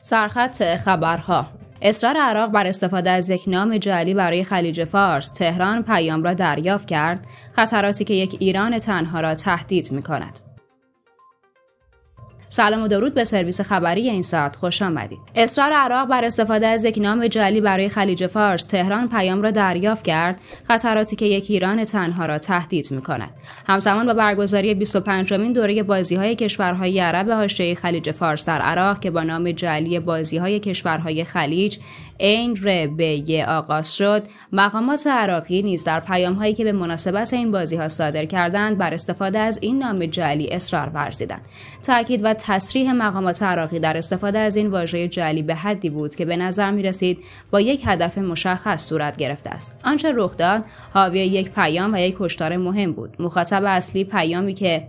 سرخط خبرها اصرار عراق بر استفاده از یک نام جعلی برای خلیج فارس تهران پیام را دریافت کرد خطراتی که یک ایران تنها را تهدید می کند. سلام و درود به سرویس خبری این ساعت خوش آمدید اصرار عراق بر استفاده از یک نام جعلی برای خلیج فارس تهران پیام را دریافت کرد خطراتی که یک ایران تنها را تهدید کند. همزمان با برگزاری 25 مین دوره بازی های کشورهای عرب حاشیه خلیج فارس در عراق که با نام جعلی بازی های کشورهای خلیج این ر به آغاز شد مقامات عراقی نیز در پیام هایی که به مناسبت این بازی ها صادر کردند بر استفاده از این نام جعلی اصرار ورزیدند تاکید و تصریح مقامات عراقی در استفاده از این واژه جلی به حدی بود که به نظر می رسید با یک هدف مشخص صورت گرفته است آنچه رخ داد حاوی یک پیام و یک هشدار مهم بود مخاطب اصلی پیامی که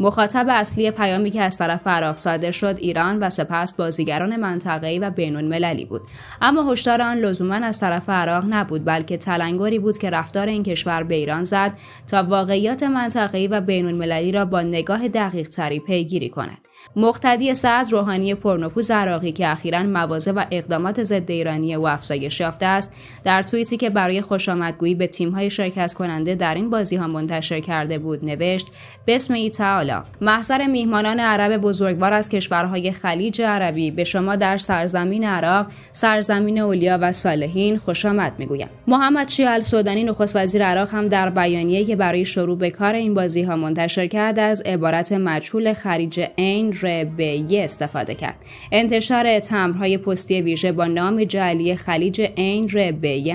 مخاطب اصلی پیامی که از طرف عراق صادر شد ایران و سپس بازیگران منطقه‌ای و بین‌المللی بود اما هشدار آن لزوما از طرف عراق نبود بلکه تلنگری بود که رفتار این کشور به ایران زد تا واقعیات منطقه‌ای و بین‌المللی را با نگاه دقیق پیگیری کند مقتدی سعد روحانی پرنفوذ عراقی که اخیرا موازه و اقدامات ضد ایرانی او افزایش یافته است در توییتی که برای خوشامدگویی به تیمهای شرکت کننده در این بازی ها منتشر کرده بود نوشت بسم ای تعالی محضر میهمانان عرب بزرگوار از کشورهای خلیج عربی به شما در سرزمین عراق سرزمین اولیا و صالحین خوشامد میگویم محمد شیع السودانی نخست وزیر عراق هم در بیانیه که برای شروع به کار این بازی ها منتشر کرد از عبارت مجهول خریج عین ربی استفاده کرد انتشار تمرهای پستی ویژه با نام جلی خلیج عین ر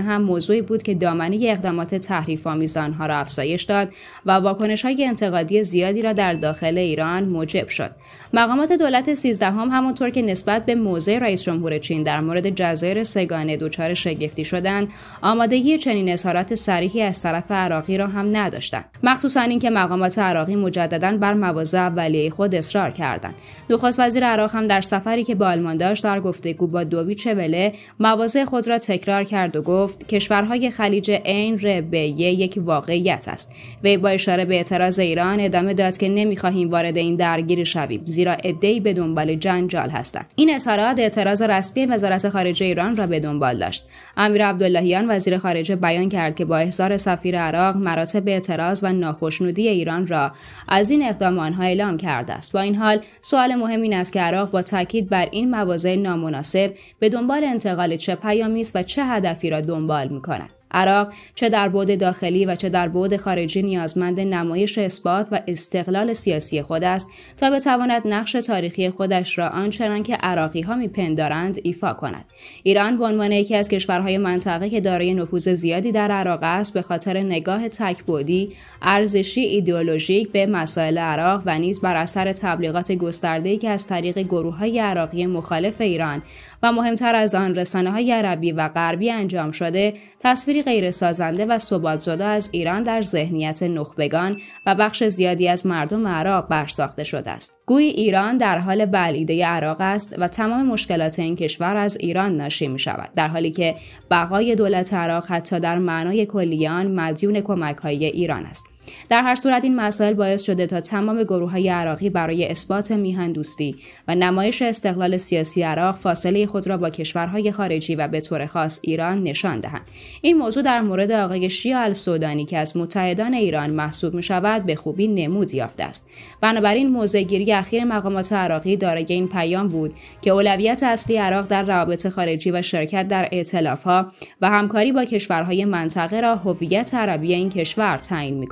هم موضوعی بود که دامنه اقدامات تحریف آنها را افزایش داد و واکنش های انتقادی زیادی را در داخل ایران موجب شد مقامات دولت سیزدهم همونطور که نسبت به موضع رئیس جمهور چین در مورد جزایر سگانه دچار شگفتی شدند آمادگی چنین اظهارات صریحی از طرف عراقی را هم نداشتند مخصوصا اینکه مقامات عراقی مجددا بر مواضع اولیه خود اصرار کردند گرفتند نخست وزیر عراق هم در سفری که با آلمان داشت در گفتگو با دویچه وله مواضع خود را تکرار کرد و گفت کشورهای خلیج عین ربیه یک واقعیت است وی با اشاره به اعتراض ایران ادامه داد که نمیخواهیم وارد این درگیری شویم زیرا عدهای به دنبال جنجال هستند این اظهارات اعتراض رسمی وزارت خارجه ایران را به دنبال داشت امیر عبداللهیان وزیر خارجه بیان کرد که با احضار سفیر عراق مراتب اعتراض و ناخشنودی ایران را از این اقدام آنها اعلام کرده است با این حال سوال مهم این است که عراق با تاکید بر این مواضع نامناسب به دنبال انتقال چه پیامی است و چه هدفی را دنبال میکند عراق چه در بعد داخلی و چه در بعد خارجی نیازمند نمایش اثبات و استقلال سیاسی خود است تا بتواند نقش تاریخی خودش را آنچنان که عراقی ها میپندارند ایفا کند ایران به عنوان یکی از کشورهای منطقه که دارای نفوذ زیادی در عراق است به خاطر نگاه تکبودی ارزشی ایدئولوژیک به مسائل عراق و نیز بر اثر تبلیغات گسترده‌ای که از طریق گروههای عراقی مخالف ایران و مهمتر از آن رسانه های عربی و غربی انجام شده تصویر تصویری سازنده و زده از ایران در ذهنیت نخبگان و بخش زیادی از مردم عراق برساخته شده است گویی ایران در حال بلیده عراق است و تمام مشکلات این کشور از ایران ناشی می شود در حالی که بقای دولت عراق حتی در معنای کلیان مدیون کمک های ایران است در هر صورت این مسائل باعث شده تا تمام گروه های عراقی برای اثبات میهن دوستی و نمایش استقلال سیاسی عراق فاصله خود را با کشورهای خارجی و به طور خاص ایران نشان دهند این موضوع در مورد آقای شیا السودانی که از متحدان ایران محسوب می شود به خوبی نمود یافته است بنابراین موضعگیری اخیر مقامات عراقی دارای این پیام بود که اولویت اصلی عراق در روابط خارجی و شرکت در ائتلافها و همکاری با کشورهای منطقه را هویت عربی این کشور تعیین می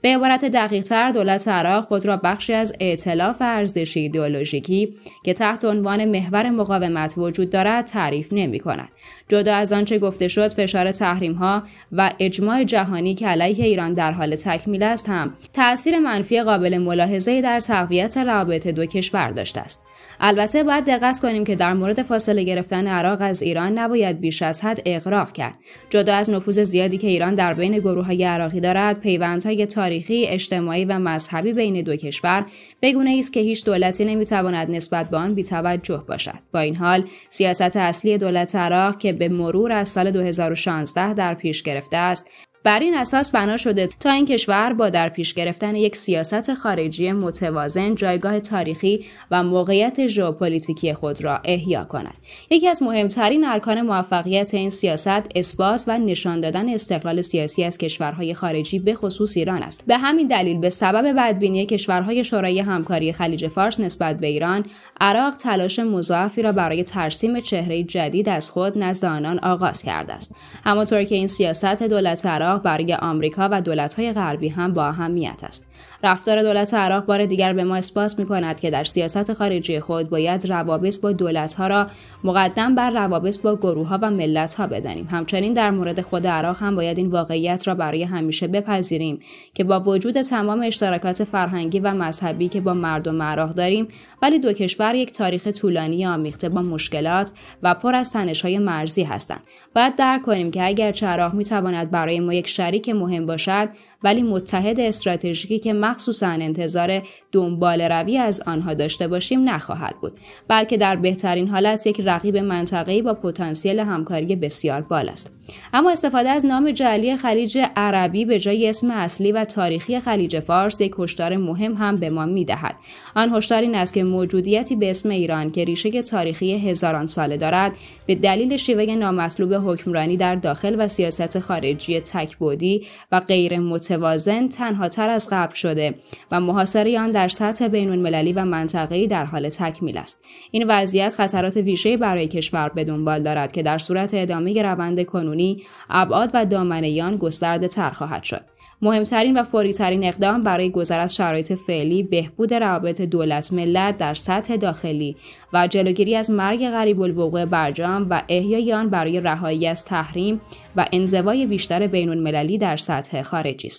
به عبارت دقیقتر دولت عراق خود را بخشی از ائتلاف ارزشی ایدئولوژیکی که تحت عنوان محور مقاومت وجود دارد تعریف نمی کند جدا از آنچه گفته شد فشار تحریم ها و اجماع جهانی که علیه ایران در حال تکمیل است هم تاثیر منفی قابل ملاحظه در تقویت روابط دو کشور داشته است البته باید دقت کنیم که در مورد فاصله گرفتن عراق از ایران نباید بیش از حد اغراق کرد جدا از نفوذ زیادی که ایران در بین گروه های عراقی دارد پیوندهای تاریخی اجتماعی و مذهبی بین دو کشور بگونه است که هیچ دولتی نمیتواند نسبت به آن بیتوجه باشد با این حال سیاست اصلی دولت عراق که به مرور از سال 2016 در پیش گرفته است بر این اساس بنا شده تا این کشور با در پیش گرفتن یک سیاست خارجی متوازن جایگاه تاریخی و موقعیت ژئوپلیتیکی خود را احیا کند یکی از مهمترین ارکان موفقیت این سیاست اثبات و نشان دادن استقلال سیاسی از کشورهای خارجی به خصوص ایران است به همین دلیل به سبب بدبینی کشورهای شورای همکاری خلیج فارس نسبت به ایران عراق تلاش مضاعفی را برای ترسیم چهره جدید از خود نزد آنان آغاز کرده است همانطور که این سیاست دولت عراق عراق برای آمریکا و دولت‌های غربی هم با اهمیت است. رفتار دولت عراق بار دیگر به ما اثبات می‌کند که در سیاست خارجی خود باید روابط با دولت‌ها را مقدم بر روابط با گروه‌ها و ملت‌ها بدانیم. همچنین در مورد خود عراق هم باید این واقعیت را برای همیشه بپذیریم که با وجود تمام اشتراکات فرهنگی و مذهبی که با مردم عراق داریم، ولی دو کشور یک تاریخ طولانی آمیخته با مشکلات و پر از تنش‌های مرزی هستند. باید درک کنیم که اگر عراق می‌تواند برای ما یک شریک مهم باشد ولی متحد استراتژیکی که مخصوصا انتظار دنبال روی از آنها داشته باشیم نخواهد بود بلکه در بهترین حالت یک رقیب منطقه‌ای با پتانسیل همکاری بسیار بالاست اما استفاده از نام جعلی خلیج عربی به جای اسم اصلی و تاریخی خلیج فارس یک هشدار مهم هم به ما میدهد آن هشدار این است که موجودیتی به اسم ایران که ریشه تاریخی هزاران ساله دارد به دلیل شیوه نامسلوب حکمرانی در داخل و سیاست خارجی تکبودی و غیر متوازن تنها تر از قبل شده و محاصره آن در سطح بین المللی و منطقه‌ای در حال تکمیل است این وضعیت خطرات ویژه‌ای برای کشور به دنبال دارد که در صورت ادامه روند کنونی جهانی ابعاد و دامنیان آن گسترده تر خواهد شد مهمترین و فوریترین اقدام برای گذر از شرایط فعلی بهبود روابط دولت ملت در سطح داخلی و جلوگیری از مرگ غریب الوقوع برجام و احیای آن برای رهایی از تحریم و انزوای بیشتر بین المللی در سطح خارجی است.